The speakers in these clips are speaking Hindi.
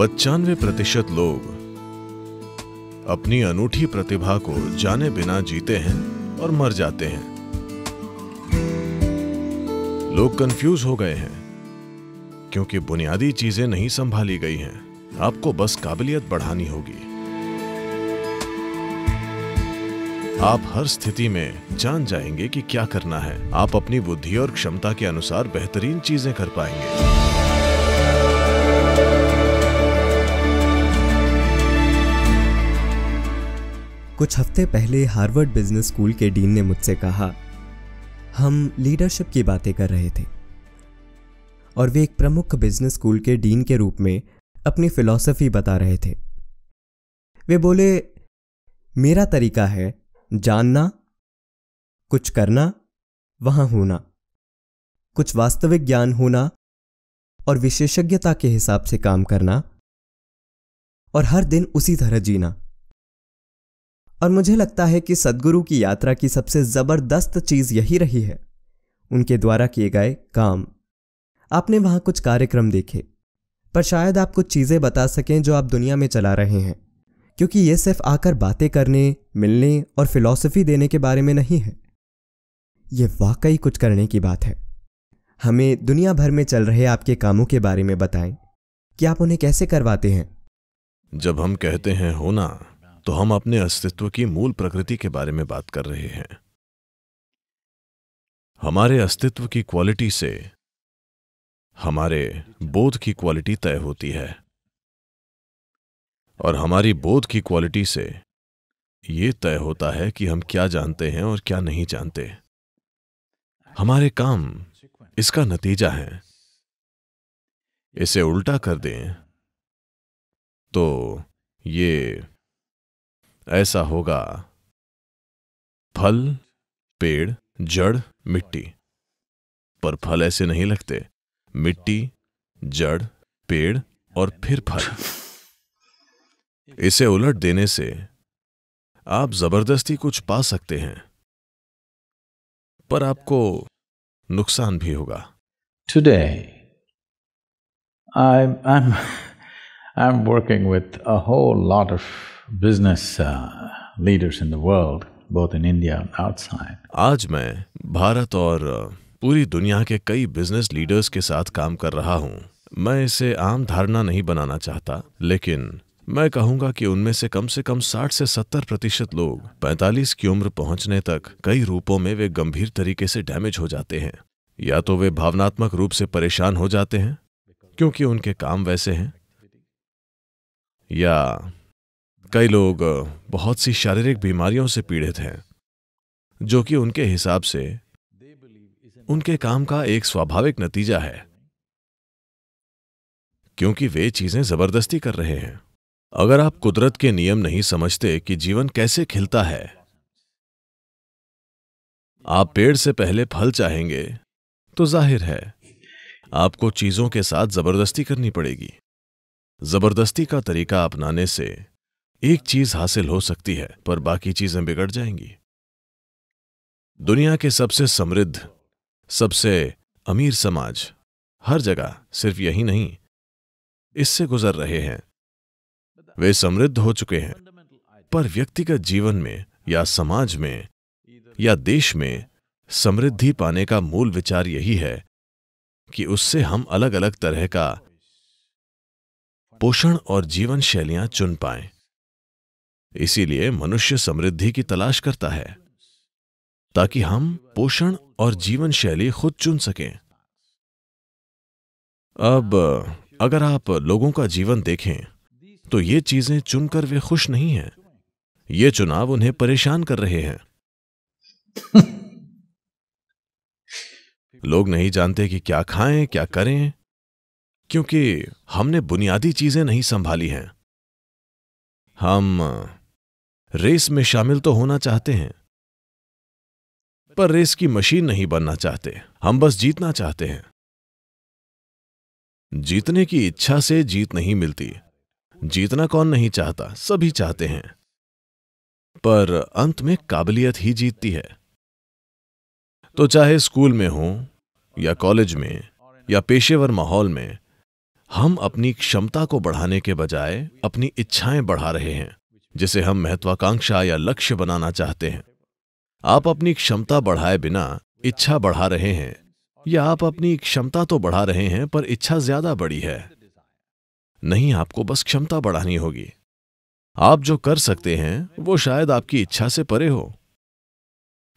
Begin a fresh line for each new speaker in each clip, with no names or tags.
पचानवे प्रतिशत लोग अपनी अनूठी प्रतिभा को जाने बिना जीते हैं और मर जाते हैं लोग कंफ्यूज हो गए हैं क्योंकि बुनियादी चीजें नहीं संभाली गई हैं आपको बस काबिलियत बढ़ानी होगी आप हर स्थिति में जान जाएंगे कि क्या करना है आप अपनी बुद्धि और क्षमता के अनुसार बेहतरीन चीजें कर पाएंगे
कुछ हफ्ते पहले हार्वर्ड बिजनेस स्कूल के डीन ने मुझसे कहा हम लीडरशिप की बातें कर रहे थे और वे एक प्रमुख बिजनेस स्कूल के डीन के रूप में अपनी फिलॉसफी बता रहे थे वे बोले मेरा तरीका है जानना कुछ करना वहां होना कुछ वास्तविक ज्ञान होना और विशेषज्ञता के हिसाब से काम करना और हर दिन उसी तरह जीना और मुझे लगता है कि सदगुरु की यात्रा की सबसे ज़बरदस्त चीज़ यही रही है उनके द्वारा किए गए काम आपने वहां कुछ कार्यक्रम देखे पर शायद आप कुछ चीज़ें बता सकें जो आप दुनिया में चला रहे हैं क्योंकि ये सिर्फ आकर बातें करने मिलने और फिलॉसफी देने के बारे में नहीं है ये वाकई कुछ करने की बात है हमें दुनिया भर में चल रहे आपके कामों के बारे में बताएं कि आप उन्हें कैसे करवाते हैं
जब हम कहते हैं होना तो हम अपने अस्तित्व की मूल प्रकृति के बारे में बात कर रहे हैं हमारे अस्तित्व की क्वालिटी से हमारे बोध की क्वालिटी तय होती है और हमारी बोध की क्वालिटी से ये तय होता है कि हम क्या जानते हैं और क्या नहीं जानते हमारे काम इसका नतीजा है इसे उल्टा कर दें तो ये ऐसा होगा फल पेड़ जड़ मिट्टी पर फल ऐसे नहीं लगते मिट्टी जड़ पेड़ और फिर फल इसे उलट देने से आप जबरदस्ती कुछ पा सकते हैं पर आपको नुकसान भी होगा today I I am working with a whole lot of business uh, leaders in the world, both in India and outside. आज मैं भारत और uh, पूरी दुनिया के कई बिजनेस लीडर्स के साथ काम कर रहा हूँ मैं इसे आम धारणा नहीं बनाना चाहता लेकिन मैं कहूंगा कि उनमें से कम से कम 60 से 70 प्रतिशत लोग 45 की उम्र पहुंचने तक कई रूपों में वे गंभीर तरीके से डैमेज हो जाते हैं या तो वे भावनात्मक रूप से परेशान हो जाते हैं क्योंकि उनके काम वैसे हैं या कई लोग बहुत सी शारीरिक बीमारियों से पीड़ित हैं जो कि उनके हिसाब से उनके काम का एक स्वाभाविक नतीजा है क्योंकि वे चीजें जबरदस्ती कर रहे हैं अगर आप कुदरत के नियम नहीं समझते कि जीवन कैसे खिलता है आप पेड़ से पहले फल चाहेंगे तो जाहिर है आपको चीजों के साथ जबरदस्ती करनी पड़ेगी जबरदस्ती का तरीका अपनाने से एक चीज हासिल हो सकती है पर बाकी चीजें बिगड़ जाएंगी दुनिया के सबसे समृद्ध सबसे अमीर समाज हर जगह सिर्फ यही नहीं इससे गुजर रहे हैं वे समृद्ध हो चुके हैं पर व्यक्तिगत जीवन में या समाज में या देश में समृद्धि पाने का मूल विचार यही है कि उससे हम अलग अलग तरह का पोषण और जीवन शैलियां चुन पाएं इसीलिए मनुष्य समृद्धि की तलाश करता है ताकि हम पोषण और जीवन शैली खुद चुन सकें अब अगर आप लोगों का जीवन देखें तो ये चीजें चुनकर वे खुश नहीं हैं ये चुनाव उन्हें परेशान कर रहे हैं लोग नहीं जानते कि क्या खाएं क्या करें क्योंकि हमने बुनियादी चीजें नहीं संभाली हैं हम रेस में शामिल तो होना चाहते हैं पर रेस की मशीन नहीं बनना चाहते हम बस जीतना चाहते हैं जीतने की इच्छा से जीत नहीं मिलती जीतना कौन नहीं चाहता सभी चाहते हैं पर अंत में काबिलियत ही जीतती है तो चाहे स्कूल में हो या कॉलेज में या पेशेवर माहौल में हम अपनी क्षमता को बढ़ाने के बजाय अपनी इच्छाएं बढ़ा रहे हैं जिसे हम महत्वाकांक्षा या लक्ष्य बनाना चाहते हैं आप अपनी क्षमता बढ़ाए बिना इच्छा बढ़ा रहे हैं या आप अपनी क्षमता तो बढ़ा रहे हैं पर इच्छा ज्यादा बड़ी है नहीं आपको बस क्षमता बढ़ानी होगी आप जो कर सकते हैं वो शायद आपकी इच्छा से परे हो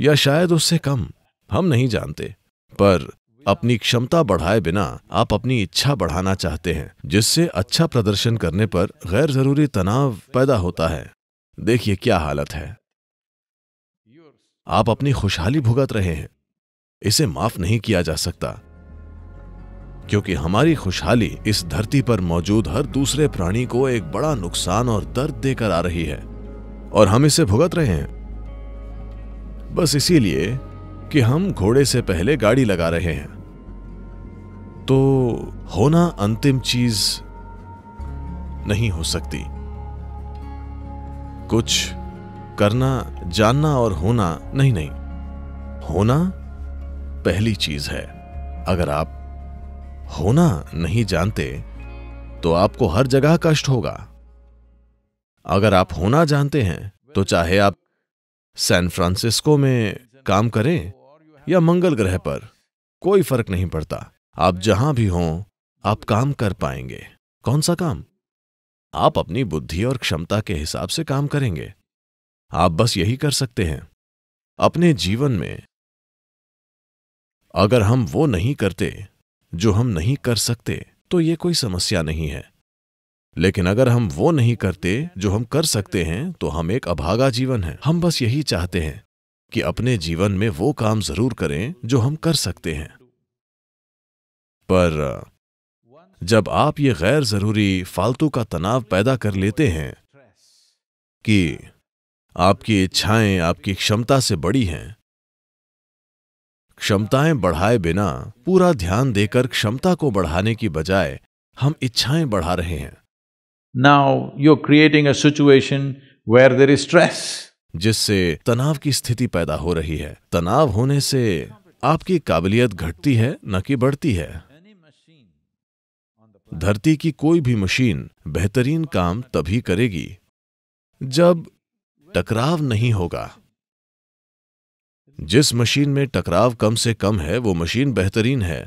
या शायद उससे कम हम नहीं जानते पर अपनी क्षमता बढ़ाए बिना आप अपनी इच्छा बढ़ाना चाहते हैं जिससे अच्छा प्रदर्शन करने पर गैर जरूरी तनाव पैदा होता है देखिए क्या हालत है आप अपनी खुशहाली भुगत रहे हैं इसे माफ नहीं किया जा सकता क्योंकि हमारी खुशहाली इस धरती पर मौजूद हर दूसरे प्राणी को एक बड़ा नुकसान और दर्द देकर आ रही है और हम इसे भुगत रहे हैं बस इसीलिए कि हम घोड़े से पहले गाड़ी लगा रहे हैं तो होना अंतिम चीज नहीं हो सकती कुछ करना जानना और होना नहीं नहीं होना पहली चीज है अगर आप होना नहीं जानते तो आपको हर जगह कष्ट होगा अगर आप होना जानते हैं तो चाहे आप सैन फ्रांसिस्को में काम करें या मंगल ग्रह पर कोई फर्क नहीं पड़ता आप जहां भी हों आप काम कर पाएंगे कौन सा काम आप अपनी बुद्धि और क्षमता के हिसाब से काम करेंगे आप बस यही कर सकते हैं अपने जीवन में अगर हम वो नहीं करते जो हम नहीं कर सकते तो ये कोई समस्या नहीं है लेकिन अगर हम वो नहीं करते जो हम कर सकते हैं तो हम एक अभागा जीवन है हम बस यही चाहते हैं कि अपने जीवन में वो काम जरूर करें जो हम कर सकते हैं पर जब आप ये गैर जरूरी फालतू का तनाव पैदा कर लेते हैं कि आपकी इच्छाएं आपकी क्षमता से बड़ी हैं क्षमताएं बढ़ाए बिना पूरा ध्यान देकर क्षमता को बढ़ाने की बजाय हम इच्छाएं बढ़ा रहे हैं now you creating a situation where there is stress जिससे तनाव की स्थिति पैदा हो रही है तनाव होने से आपकी काबिलियत घटती है न कि बढ़ती है धरती की कोई भी मशीन बेहतरीन काम तभी करेगी जब टकराव नहीं होगा जिस मशीन में टकराव कम से कम है वो मशीन बेहतरीन है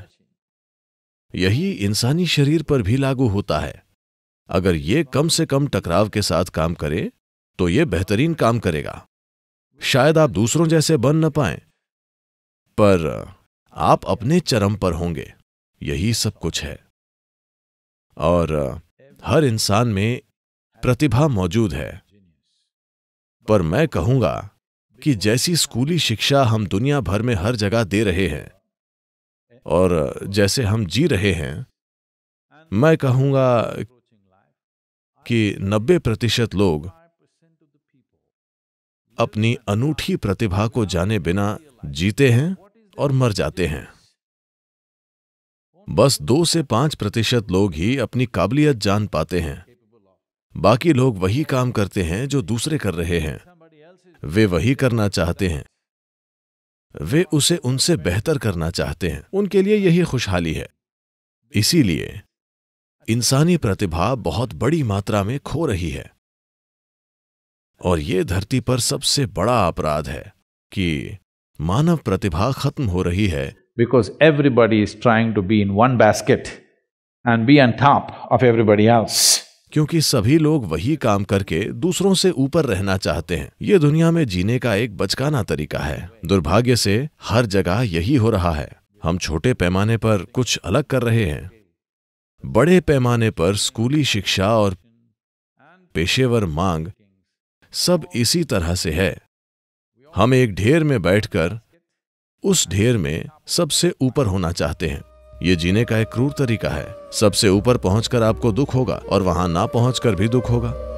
यही इंसानी शरीर पर भी लागू होता है अगर ये कम से कम टकराव के साथ काम करे तो ये बेहतरीन काम करेगा शायद आप दूसरों जैसे बन न पाए पर आप अपने चरम पर होंगे यही सब कुछ है और हर इंसान में प्रतिभा मौजूद है पर मैं कहूंगा कि जैसी स्कूली शिक्षा हम दुनिया भर में हर जगह दे रहे हैं और जैसे हम जी रहे हैं मैं कहूंगा कि 90 प्रतिशत लोग अपनी अनूठी प्रतिभा को जाने बिना जीते हैं और मर जाते हैं बस दो से पांच प्रतिशत लोग ही अपनी काबिलियत जान पाते हैं बाकी लोग वही काम करते हैं जो दूसरे कर रहे हैं वे वही करना चाहते हैं वे उसे उनसे बेहतर करना चाहते हैं उनके लिए यही खुशहाली है इसीलिए इंसानी प्रतिभा बहुत बड़ी मात्रा में खो रही है और ये धरती पर सबसे बड़ा अपराध है कि मानव प्रतिभा खत्म हो रही है because everybody is trying to be in one basket and be on top of everybody else. क्योंकि सभी लोग वही काम करके दूसरों से ऊपर रहना चाहते हैं ये दुनिया में जीने का एक बचकाना तरीका है दुर्भाग्य से हर जगह यही हो रहा है हम छोटे पैमाने पर कुछ अलग कर रहे हैं बड़े पैमाने पर स्कूली शिक्षा और पेशेवर मांग सब इसी तरह से है हम एक ढेर में बैठकर उस ढेर में सबसे ऊपर होना चाहते हैं ये जीने का एक क्रूर तरीका है सबसे ऊपर पहुंचकर आपको दुख होगा और वहां ना पहुंचकर भी दुख होगा